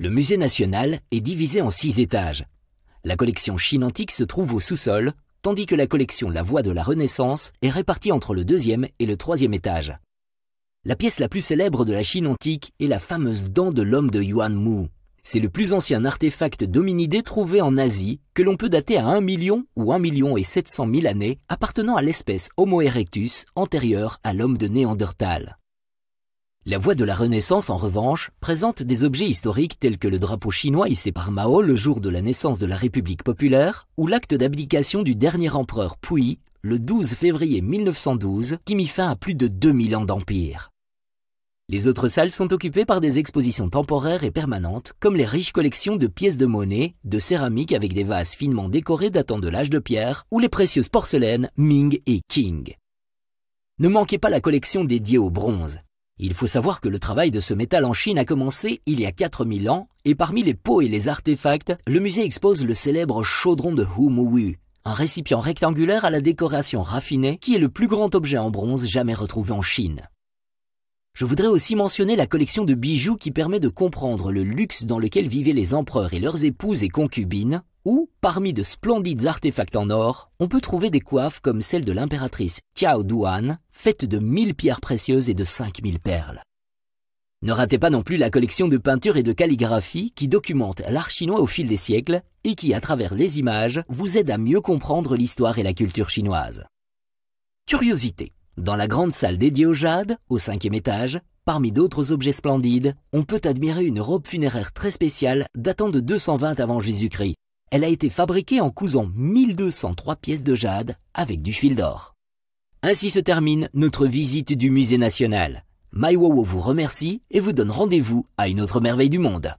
Le musée national est divisé en six étages. La collection Chine antique se trouve au sous-sol, tandis que la collection La Voix de la Renaissance est répartie entre le deuxième et le troisième étage. La pièce la plus célèbre de la Chine antique est la fameuse dent de l'homme de Yuan Mu. C'est le plus ancien artefact dominidé trouvé en Asie, que l'on peut dater à 1 million ou 1 million et 700 000 années, appartenant à l'espèce Homo erectus, antérieure à l'homme de Néandertal. La voie de la Renaissance, en revanche, présente des objets historiques tels que le drapeau chinois hissé par Mao le jour de la naissance de la République populaire, ou l'acte d'abdication du dernier empereur Puy le 12 février 1912, qui mit fin à plus de 2000 ans d'empire. Les autres salles sont occupées par des expositions temporaires et permanentes, comme les riches collections de pièces de monnaie, de céramique avec des vases finement décorés datant de l'âge de pierre, ou les précieuses porcelaines Ming et Qing. Ne manquez pas la collection dédiée au bronze, il faut savoir que le travail de ce métal en Chine a commencé il y a 4000 ans, et parmi les pots et les artefacts, le musée expose le célèbre chaudron de Humuwu, un récipient rectangulaire à la décoration raffinée qui est le plus grand objet en bronze jamais retrouvé en Chine. Je voudrais aussi mentionner la collection de bijoux qui permet de comprendre le luxe dans lequel vivaient les empereurs et leurs épouses et concubines, où, parmi de splendides artefacts en or, on peut trouver des coiffes comme celle de l'impératrice Qiao Duan, faite de 1000 pierres précieuses et de 5000 perles. Ne ratez pas non plus la collection de peintures et de calligraphies qui documente l'art chinois au fil des siècles et qui, à travers les images, vous aide à mieux comprendre l'histoire et la culture chinoise. Curiosité. Dans la grande salle dédiée au jade, au cinquième étage, parmi d'autres objets splendides, on peut admirer une robe funéraire très spéciale datant de 220 avant Jésus-Christ, elle a été fabriquée en cousant 1203 pièces de jade avec du fil d'or. Ainsi se termine notre visite du musée national. Maiwowo vous remercie et vous donne rendez-vous à une autre merveille du monde.